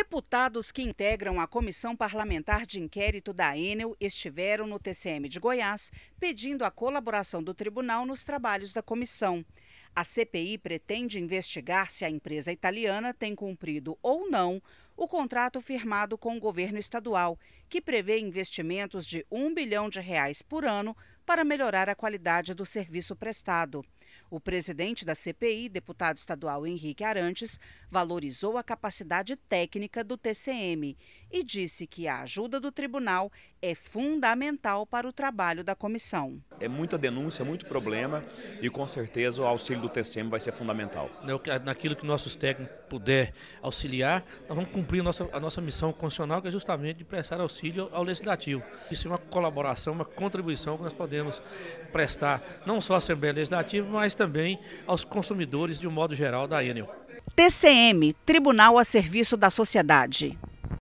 Deputados que integram a Comissão Parlamentar de Inquérito da Enel estiveram no TCM de Goiás pedindo a colaboração do tribunal nos trabalhos da comissão. A CPI pretende investigar se a empresa italiana tem cumprido ou não o contrato firmado com o governo estadual, que prevê investimentos de um bilhão de reais por ano para melhorar a qualidade do serviço prestado. O presidente da CPI, deputado estadual Henrique Arantes, valorizou a capacidade técnica do TCM e disse que a ajuda do tribunal é fundamental para o trabalho da comissão. É muita denúncia, muito problema e com certeza o auxílio do TCM vai ser fundamental. Né, naquilo que nossos técnicos puder auxiliar, nós vamos cumprir cumprir a nossa, a nossa missão constitucional, que é justamente de prestar auxílio ao legislativo. Isso é uma colaboração, uma contribuição que nós podemos prestar, não só à Assembleia Legislativa, mas também aos consumidores de um modo geral da Enel. TCM, Tribunal a Serviço da Sociedade.